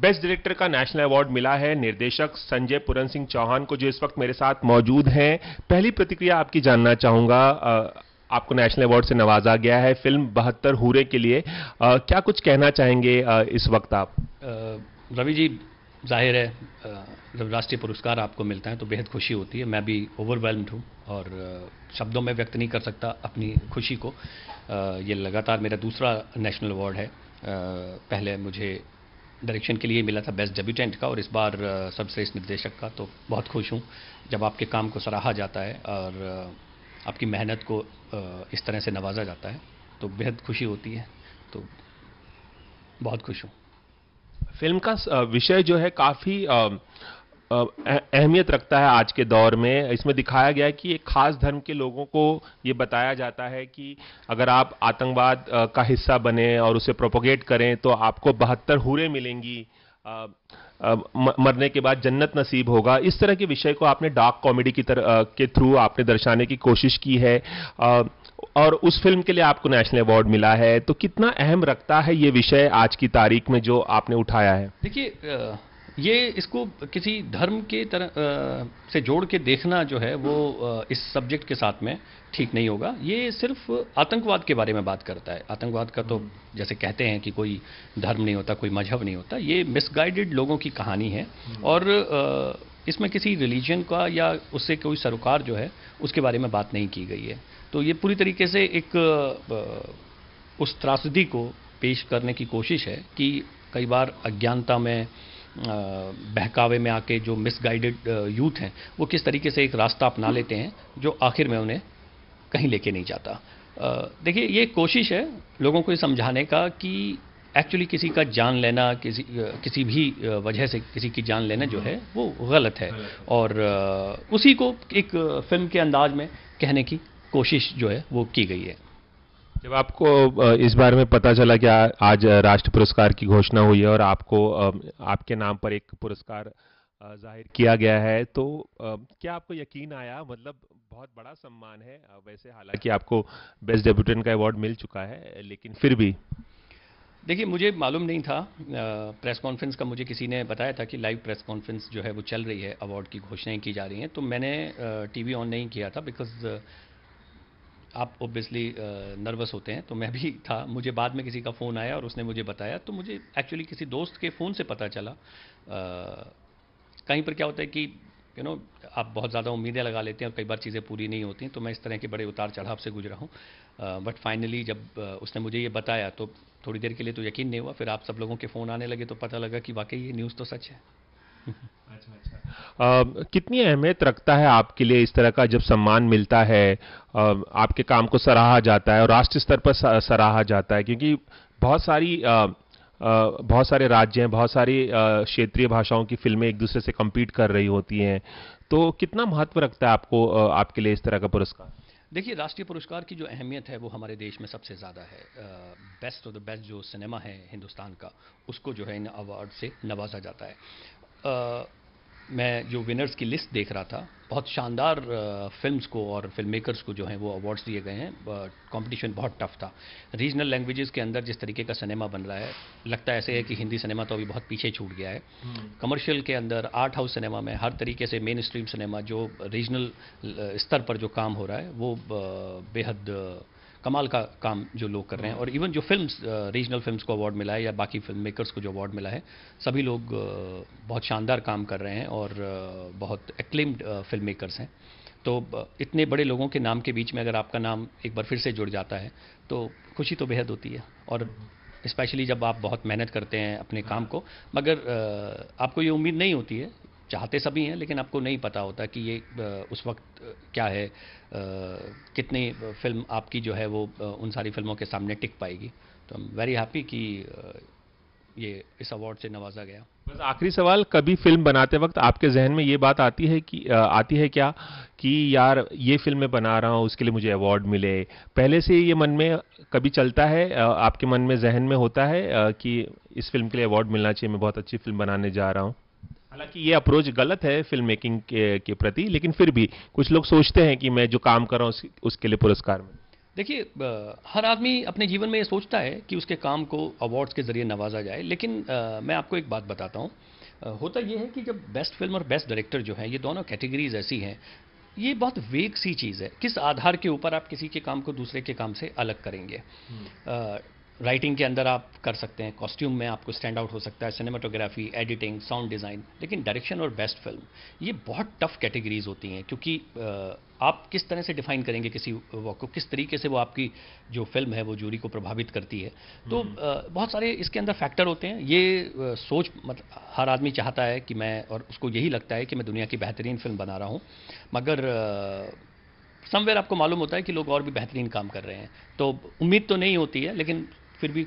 Best director का national award मिला है निर्देशक संजय पुरन सिंह चौहान को जो इस वक्त मेरे साथ मौजूद हैं पहली प्रतिक्रिया आपकी जानना चाहूंगा आपको नेशनल अवार्ड से नवाजा गया है फिल्म बहत्तर हूरे के लिए आ, क्या कुछ कहना चाहेंगे आ, इस वक्त आप रवि जी जाहिर है जब राष्ट्रीय पुरस्कार आपको मिलता है तो बेहद खुशी होती है मैं भी ओवरवेलम्ड हूँ और शब्दों में व्यक्त नहीं कर सकता अपनी खुशी को ये लगातार मेरा दूसरा नेशनल अवार्ड है पहले मुझे डायरेक्शन के लिए मिला था बेस्ट डेब्यूटेंट का और इस बार सर्वश्रेष्ठ निर्देशक का तो बहुत खुश हूँ जब आपके काम को सराहा जाता है और आपकी मेहनत को इस तरह से नवाजा जाता है तो बेहद खुशी होती है तो बहुत खुश हूँ फिल्म का विषय जो है काफ़ी अहमियत रखता है आज के दौर में इसमें दिखाया गया है कि एक खास धर्म के लोगों को ये बताया जाता है कि अगर आप आतंकवाद का हिस्सा बने और उसे प्रोपोगेट करें तो आपको बहत्तर हूरे मिलेंगी आ, आ, मरने के बाद जन्नत नसीब होगा इस तरह के विषय को आपने डार्क कॉमेडी की तरह के थ्रू आपने दर्शाने की कोशिश की है आ, और उस फिल्म के लिए आपको नेशनल अवार्ड मिला है तो कितना अहम रखता है ये विषय आज की तारीख में जो आपने उठाया है देखिए ये इसको किसी धर्म के तरह से जोड़ के देखना जो है वो इस सब्जेक्ट के साथ में ठीक नहीं होगा ये सिर्फ आतंकवाद के बारे में बात करता है आतंकवाद का तो जैसे कहते हैं कि कोई धर्म नहीं होता कोई मजहब नहीं होता ये मिसगाइडेड लोगों की कहानी है और इसमें किसी रिलीजन का या उससे कोई सरोकार जो है उसके बारे में बात नहीं की गई है तो ये पूरी तरीके से एक उस त्रासदी को पेश करने की कोशिश है कि कई बार अज्ञानता में बहकावे में आके जो मिसगाइडेड यूथ हैं वो किस तरीके से एक रास्ता अपना लेते हैं जो आखिर में उन्हें कहीं लेके नहीं जाता देखिए ये कोशिश है लोगों को ये समझाने का कि एक्चुअली किसी का जान लेना किसी किसी भी वजह से किसी की जान लेना जो है वो गलत है और उसी को एक फिल्म के अंदाज में कहने की कोशिश जो है वो की गई है जब आपको इस बारे में पता चला कि आज राष्ट्र पुरस्कार की घोषणा हुई है और आपको आपके नाम पर एक पुरस्कार जाहिर किया गया है तो क्या आपको यकीन आया मतलब बहुत बड़ा सम्मान है वैसे हालांकि आपको बेस्ट डेब्यूटेंट का अवार्ड मिल चुका है लेकिन फिर भी देखिए मुझे मालूम नहीं था प्रेस कॉन्फ्रेंस का मुझे किसी ने बताया था कि लाइव प्रेस कॉन्फ्रेंस जो है वो चल रही है अवार्ड की घोषणाएं की जा रही हैं तो मैंने टीवी ऑन नहीं किया था बिकॉज आप ओबियसली नर्वस uh, होते हैं तो मैं भी था मुझे बाद में किसी का फ़ोन आया और उसने मुझे बताया तो मुझे एक्चुअली किसी दोस्त के फ़ोन से पता चला आ, uh, कहीं पर क्या होता है कि यू नो आप बहुत ज़्यादा उम्मीदें लगा लेते हैं और कई बार चीज़ें पूरी नहीं होती तो मैं इस तरह के बड़े उतार चढ़ाव से गुजरा हूँ बट uh, फाइनली जब उसने मुझे ये बताया तो थोड़ी देर के लिए तो यकीन नहीं हुआ फिर आप सब लोगों के फ़ोन आने लगे तो पता लगा कि वाकई ये न्यूज़ तो सच है अच्छा, अच्छा। कितनी अहमियत रखता है आपके लिए इस तरह का जब सम्मान मिलता है आपके काम को सराहा जाता है और राष्ट्र स्तर पर सराहा जाता है क्योंकि बहुत सारी बहुत सारे राज्य हैं बहुत सारी क्षेत्रीय भाषाओं की फिल्में एक दूसरे से कम्पीट कर रही होती हैं तो कितना महत्व रखता है आपको आपके लिए इस तरह का पुरस्कार देखिए राष्ट्रीय पुरस्कार की जो अहमियत है वो हमारे देश में सबसे ज़्यादा है बेस्ट ऑफ द बेस्ट जो सिनेमा है हिंदुस्तान का उसको जो है इन अवार्ड से नवाजा जाता है मैं जो विनर्स की लिस्ट देख रहा था बहुत शानदार फिल्म्स को और फिल्म मेकर्स को जो है वो अवार्ड्स दिए गए हैं कंपटीशन बहुत टफ था रीजनल लैंग्वेजेस के अंदर जिस तरीके का सिनेमा बन रहा है लगता ऐसे है कि हम्म। हिंदी सिनेमा तो अभी बहुत पीछे छूट गया है कमर्शियल हम्म। के अंदर आर्ट हाउस सिनेमा में हर तरीके से मेन स्ट्रीम सिनेमा जो रीजनल स्तर पर जो काम हो रहा है वो बेहद कमाल का काम जो लोग कर रहे हैं हाँ। और इवन जो फिल्म्स रीजनल फिल्म्स को अवार्ड मिला है या बाकी फिल्म मेकर्स को जो अवार्ड मिला है सभी लोग uh, बहुत शानदार काम कर रहे हैं और uh, बहुत एक्लेम्ड फिल्म मेकर्स हैं तो uh, इतने बड़े लोगों के नाम के बीच में अगर आपका नाम एक बार फिर से जुड़ जाता है तो खुशी तो बेहद होती है और स्पेशली जब आप बहुत मेहनत करते हैं अपने काम हाँ। को मगर आपको ये उम्मीद नहीं होती है चाहते सभी हैं लेकिन आपको नहीं पता होता कि ये उस वक्त क्या है कितनी फिल्म आपकी जो है वो उन सारी फिल्मों के सामने टिक पाएगी तो आई एम वेरी हैप्पी कि ये इस अवार्ड से नवाजा गया बस आखिरी सवाल कभी फिल्म बनाते वक्त आपके जहन में ये बात आती है कि आती है क्या कि यार ये फिल्म मैं बना रहा हूँ उसके लिए मुझे अवार्ड मिले पहले से ये मन में कभी चलता है आपके मन में जहन में होता है कि इस फिल्म के लिए अवार्ड मिलना चाहिए मैं बहुत अच्छी फिल्म बनाने जा रहा हूँ हालांकि ये अप्रोच गलत है फिल्म मेकिंग के, के प्रति लेकिन फिर भी कुछ लोग सोचते हैं कि मैं जो काम कर रहा हूँ उसके लिए पुरस्कार में देखिए हर आदमी अपने जीवन में ये सोचता है कि उसके काम को अवार्ड्स के जरिए नवाजा जाए लेकिन आ, मैं आपको एक बात बताता हूँ होता यह है कि जब बेस्ट फिल्म और बेस्ट डायरेक्टर जो है ये दोनों कैटेगरीज ऐसी हैं ये बहुत वेग सी चीज़ है किस आधार के ऊपर आप किसी के काम को दूसरे के काम से अलग करेंगे हम्म। राइटिंग के अंदर आप कर सकते हैं कॉस्ट्यूम में आपको स्टैंड आउट हो सकता है सिनेमाटोग्राफी एडिटिंग साउंड डिज़ाइन लेकिन डायरेक्शन और बेस्ट फिल्म ये बहुत टफ कैटेगरीज होती हैं क्योंकि आप किस तरह से डिफाइन करेंगे किसी वॉक को किस तरीके से वो आपकी जो फिल्म है वो जूरी को प्रभावित करती है तो हम्म। बहुत सारे इसके अंदर फैक्टर होते हैं ये सोच मतलब हर आदमी चाहता है कि मैं और उसको यही लगता है कि मैं दुनिया की बेहतरीन फिल्म बना रहा हूँ मगर समवेयर आपको मालूम होता है कि लोग और भी बेहतरीन काम कर रहे हैं तो उम्मीद तो नहीं होती है लेकिन फिर भी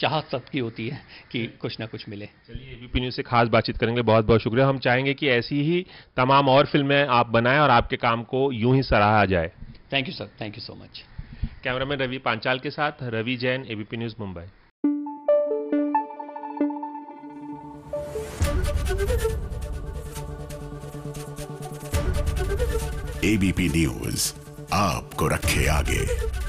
चाह सबकी होती है कि कुछ ना कुछ मिले चलिए एबीपी न्यूज़ से खास बातचीत करेंगे बहुत बहुत शुक्रिया हम चाहेंगे कि ऐसी ही तमाम और फिल्में आप बनाएं और आपके काम को यूं ही सराहा जाए thank you sir thank you so much cameraman Ravi Panchal के साथ Ravi Jain ABP news Mumbai ABP news आपको रखे आगे